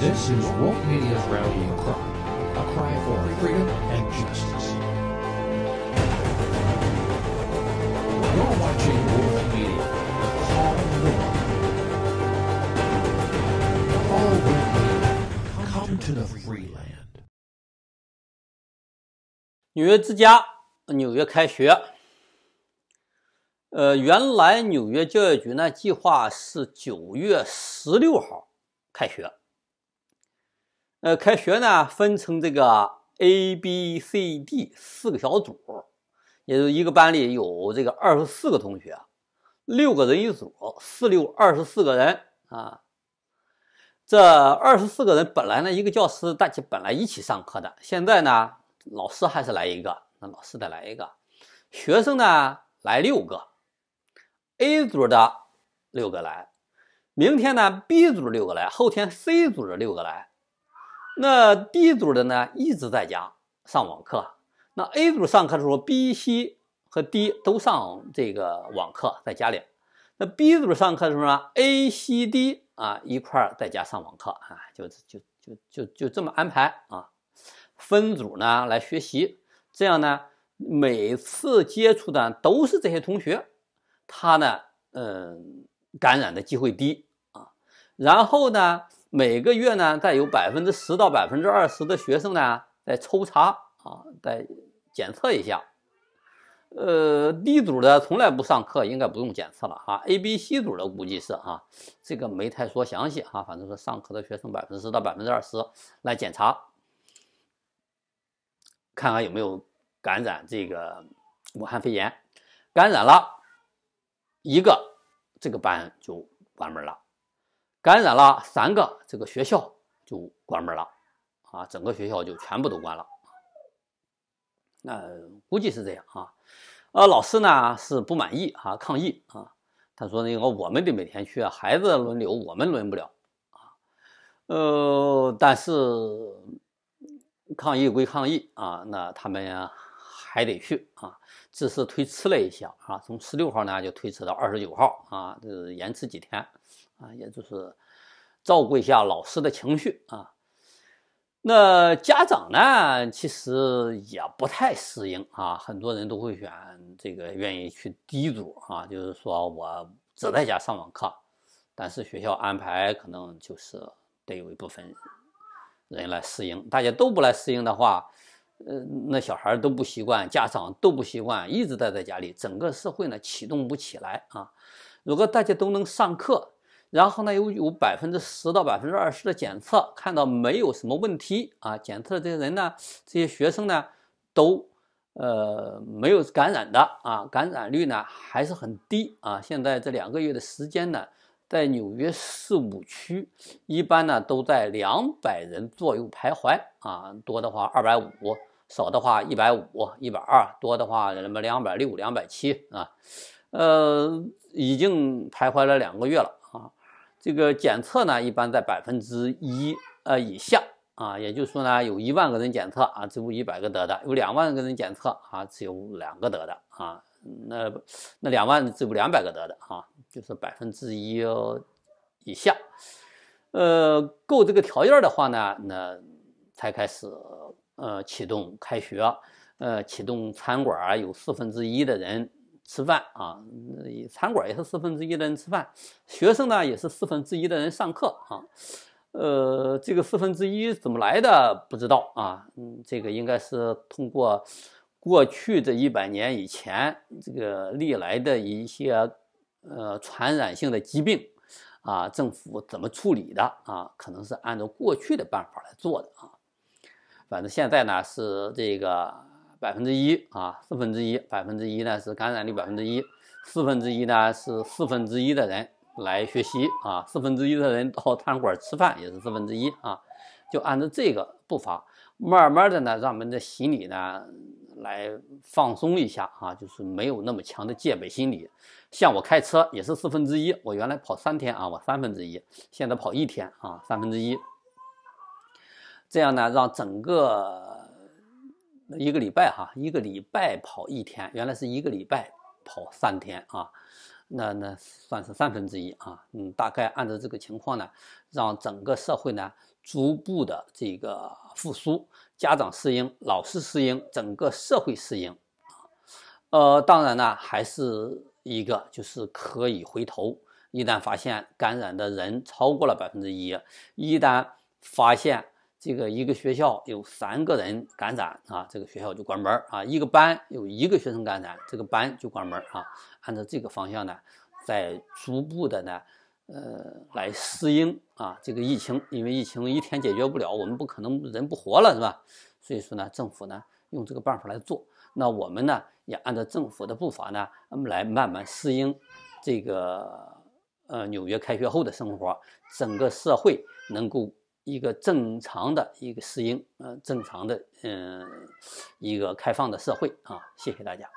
this is what medias rallying a cry for freedom and justice you're watching w over the m e d i a come to the free land 纽约之家纽约开学呃原来纽约教育局呢计划是九月十六号开学呃，开学呢，分成这个 A、B、C、D 四个小组，也就一个班里有这个二十四个同学，六个人一组，四六二十四个人啊。这二十四个人本来呢，一个教师大家本来一起上课的，现在呢，老师还是来一个，那老师再来一个，学生呢来六个，A 组的六个来，明天呢 B 组六个来，后天 C 组的六个来。那 D 组的呢，一直在家上网课。那 A 组上课的时候，B、C 和 D 都上这个网课，在家里。那 B 组上课的时候，A 呢、C、D 啊一块在家上网课啊，就就就就就这么安排啊，分组呢来学习，这样呢每次接触的都是这些同学，他呢嗯感染的机会低啊，然后呢。每个月呢，再有百分之十到百分之二十的学生呢，再抽查啊，再检测一下。呃，D 组的从来不上课，应该不用检测了哈。A、B、C 组的估计是哈，这个没太说详细哈，反正是上课的学生百分之十到百分之二十来检查，看看有没有感染这个武汉肺炎，感染了一个，这个班就关门了。感染了三个，这个学校就关门了啊，整个学校就全部都关了。那估计是这样啊，呃，老师呢是不满意啊，抗议啊，他说那个我们得每天去，啊，孩子轮流，我们轮不了啊。呃，但是抗议归抗议啊，那他们还得去啊。只是推迟了一下啊，从十六号呢就推迟到二十九号啊，就是延迟几天啊，也就是照顾一下老师的情绪啊。那家长呢，其实也不太适应啊，很多人都会选这个愿意去一组啊，就是说我只在家上网课，但是学校安排可能就是得有一部分人来适应。大家都不来适应的话。呃，那小孩都不习惯，家长都不习惯，一直待在家里，整个社会呢启动不起来啊。如果大家都能上课，然后呢有有百分之十到百分之二十的检测，看到没有什么问题啊，检测的这些人呢，这些学生呢，都呃没有感染的啊，感染率呢还是很低啊。现在这两个月的时间呢。在纽约市五区，一般呢都在两百人左右徘徊啊，多的话二百五，少的话一百五、一百二，多的话那么两百六、两百七啊。呃，已经徘徊了两个月了啊。这个检测呢，一般在百分之一呃以下啊，也就是说呢，有一万个人检测啊，只有一百个得的；有两万个人检测啊，只有两个得的啊。那那两万只有两百个得的啊，就是百分之一以下。呃，够这个条件的话呢，那才开始呃启动开学，呃启动餐馆有四分之一的人吃饭啊，餐馆也是四分之一的人吃饭，学生呢也是四分之一的人上课啊。呃，这个四分之一怎么来的不知道啊，嗯，这个应该是通过。过去这一百年以前，这个历来的一些呃传染性的疾病，啊，政府怎么处理的啊？可能是按照过去的办法来做的啊。反正现在呢是这个百分之一啊，四分之一，百分之一呢是感染率百分之一，四分之一呢是四分之一的人来学习啊，四分之一的人到餐馆吃饭也是四分之一啊，就按照这个步伐，慢慢的呢，让我们的心理呢。来放松一下啊，就是没有那么强的戒备心理。像我开车也是四分之一，我原来跑三天啊，我三分之一，现在跑一天啊，三分之一。这样呢，让整个一个礼拜哈，一个礼拜跑一天，原来是一个礼拜跑三天啊，那那算是三分之一啊。嗯，大概按照这个情况呢，让整个社会呢逐步的这个复苏。家长适应，老师适应，整个社会适应啊。呃，当然呢，还是一个就是可以回头，一旦发现感染的人超过了百分之一，一旦发现这个一个学校有三个人感染啊，这个学校就关门啊；一个班有一个学生感染，这个班就关门啊。按照这个方向呢，在逐步的呢。呃，来适应啊，这个疫情，因为疫情一天解决不了，我们不可能人不活了，是吧？所以说呢，政府呢用这个办法来做，那我们呢也按照政府的步伐呢来慢慢适应这个呃纽约开学后的生活，整个社会能够一个正常的一个适应，呃，正常的嗯一个开放的社会啊，谢谢大家。